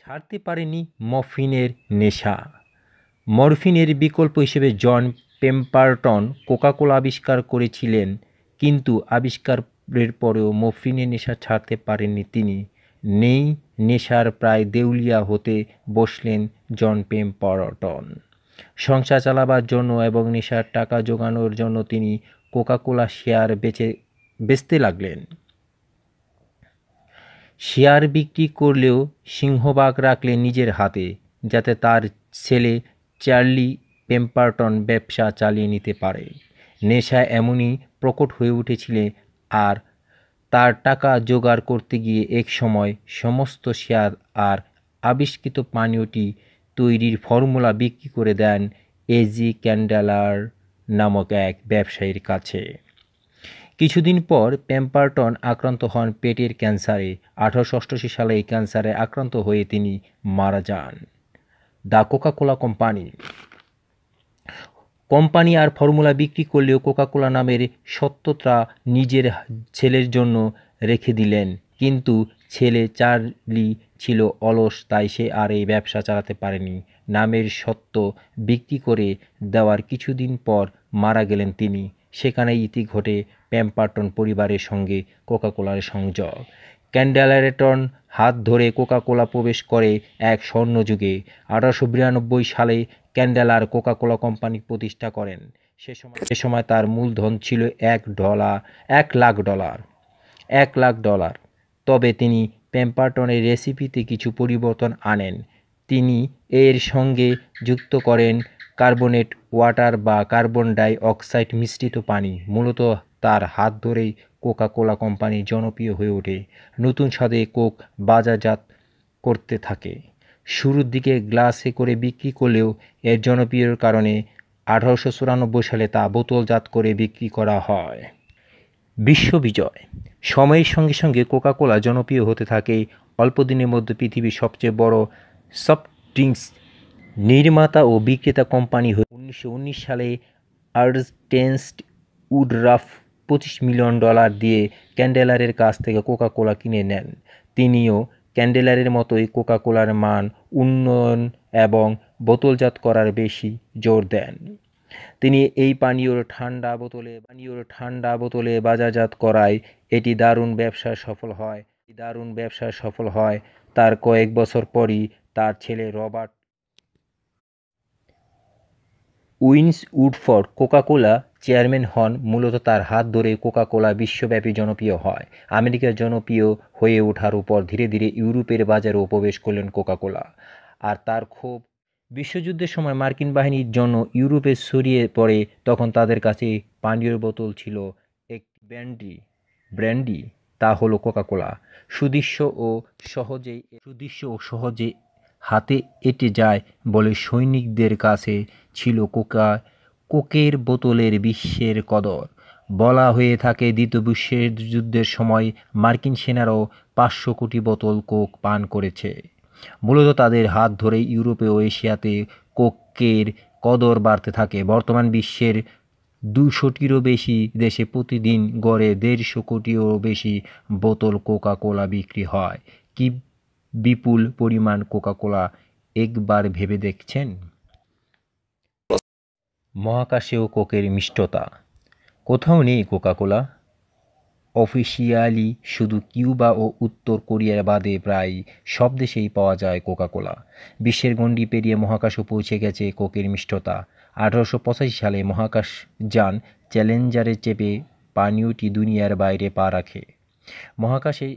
ছাড়তে পারেনি মফিনের নেশা মরফিনের বিকল্প হিসেবে জন পেম্পারটন কোকাকোলা আবিষ্কার করেছিলেন কিন্তু আবিষ্কারের পরেও মফিনের নেশা ছাড়তে পারেননি তিনি নেই নেশার প্রায় দেউলিয়া হতে বসলেন জন পেম্পারটন সংসার চালাবার জন্য এবং নেশার টাকা জোগানোর জন্য তিনি কোকাকোলা শেয়ার বেচে বেচতে লাগলেন শেয়ার বিক্রি করলেও সিংহবাগ রাখলে নিজের হাতে যাতে তার ছেলে চার্লি পেম্পারটন ব্যবসা চালিয়ে নিতে পারে নেশা এমনই প্রকট হয়ে উঠেছিলে আর তার টাকা জোগাড় করতে গিয়ে এক সময় সমস্ত শেয়ার আর আবিষ্কৃত পানীয়টি তৈরির ফর্মুলা বিক্রি করে দেন এজি ক্যান্ডেলার নামক এক ব্যবসায়ীর কাছে কিছুদিন পর প্যাম্পারটন আক্রান্ত হন পেটের ক্যান্সারে আঠারোশো অষ্টআশি সালে এই ক্যান্সারে আক্রান্ত হয়ে তিনি মারা যান the Coca Cola company company আর ফর্মুলা বিক্রি করলেও কোকাকোলা নামের সত্যতা নিজের ছেলের জন্য রেখে দিলেন কিন্তু ছেলে চার্লি ছিল অলস তাই সে আর এই ব্যবসা চালাতে পারেনি নামের সত্য বিক্রি করে দেওয়ার কিছুদিন পর মারা গেলেন তিনি সেখানে ইতি ঘটে প্যাম্পার্টন পরিবারের সঙ্গে কোকাকোলার সংযোগ ক্যান্ডেলারেটন হাত ধরে কোকাকোলা প্রবেশ করে এক স্বর্ণযুগে আঠারোশো বিরানব্বই সালে ক্যান্ডেলার কোকাকোলা কোম্পানি প্রতিষ্ঠা করেন সে সময় সে সময় তার মূলধন ছিল এক ডলার এক লাখ ডলার এক লাখ ডলার তবে তিনি প্যাম্পার্টনের রেসিপিতে কিছু পরিবর্তন আনেন তিনি এর সঙ্গে যুক্ত করেন কার্বনেট ওয়াটার বা কার্বন ডাই অক্সাইড মিশ্রিত পানি মূলত তার হাত ধরেই কোকা কোলা কোম্পানি জনপ্রিয় হয়ে ওঠে নতুন স্বাদে কোক বাজারজাত করতে থাকে শুরুর দিকে গ্লাসে করে বিক্রি করলেও এর জনপ্রিয়র কারণে আঠারোশো চুরানব্বই সালে তা বোতলজাত করে বিক্রি করা হয় বিশ্ববিজয় সময়ের সঙ্গে সঙ্গে কোকা কোলা জনপ্রিয় হতে থাকে অল্প দিনের মধ্যে পৃথিবীর সবচেয়ে বড় সফট ড্রিঙ্কস নির্মাতা ও বিক্রেতা কোম্পানি হয়ে উনিশশো সালে আর্জটেন্সড উডরাফ পঁচিশ মিলিয়ন ডলার দিয়ে ক্যান্ডেলারের কাছ থেকে কোকা কোলা কিনে নেন তিনিও ক্যান্ডেলারের মতোই কোকা কোলার মান উন্নয়ন এবং বোতলজাত করার বেশি জোর দেন তিনি এই পানীয়র ঠান্ডা বোতলে পানীয়র ঠান্ডা বোতলে বাজারজাত করায় এটি দারুণ ব্যবসা সফল হয় দারুণ ব্যবসা সফল হয় তার কয়েক বছর পরই তার ছেলে রবার্ট উইন্স উডফোর্ড কোকাকোলা চেয়ারম্যান হন মূলত তার হাত ধরে কোকাকোলা বিশ্বব্যাপী জনপ্রিয় হয় আমেরিকার জনপ্রিয় হয়ে ওঠার উপর ধীরে ধীরে ইউরোপের বাজারে উপবেশ করলেন কোকাকোলা আর তার ক্ষোভ বিশ্বযুদ্ধের সময় মার্কিন বাহিনীর জন্য ইউরোপে ছড়িয়ে পড়ে তখন তাদের কাছে পানীয় বোতল ছিল একটি ব্র্যান্ডি ব্র্যান্ডি তা হলো কোকাকোলা সুদৃশ্য ও সহজেই সুদৃশ্য ও সহজে হাতে এঁটে যায় বলে সৈনিকদের কাছে ছিল কোকা কোকের বোতলের বিশ্বের কদর বলা হয়ে থাকে দ্বিতীয় বিশ্বের যুদ্ধের সময় মার্কিন সেনারও পাঁচশো কোটি বোতল কোক পান করেছে মূলত তাদের হাত ধরে ইউরোপে ও এশিয়াতে কোকের কদর বাড়তে থাকে বর্তমান বিশ্বের দুশোটিরও বেশি দেশে প্রতিদিন গড়ে দেড়শো কোটিরও বেশি বোতল কোকা কোলা বিক্রি হয় কি বিপুল পরিমাণ কোকাকোলা একবার ভেবে দেখছেন মহাকাশেও কোকের মিষ্টতা কোথাও নেই কোকাকোলা অফিসিয়ালি শুধু কিউবা ও উত্তর কোরিয়ার বাদে প্রায় সব দেশেই পাওয়া যায় কোকাকোলা বিশ্বের গণ্ডি পেরিয়ে মহাকাশও পৌঁছে গেছে কোকের মিষ্টতা আঠারোশো পঁচাশি সালে মহাকাশ যান চ্যালেঞ্জারে চেপে পানীয়টি দুনিয়ার বাইরে পা রাখে মহাকাশে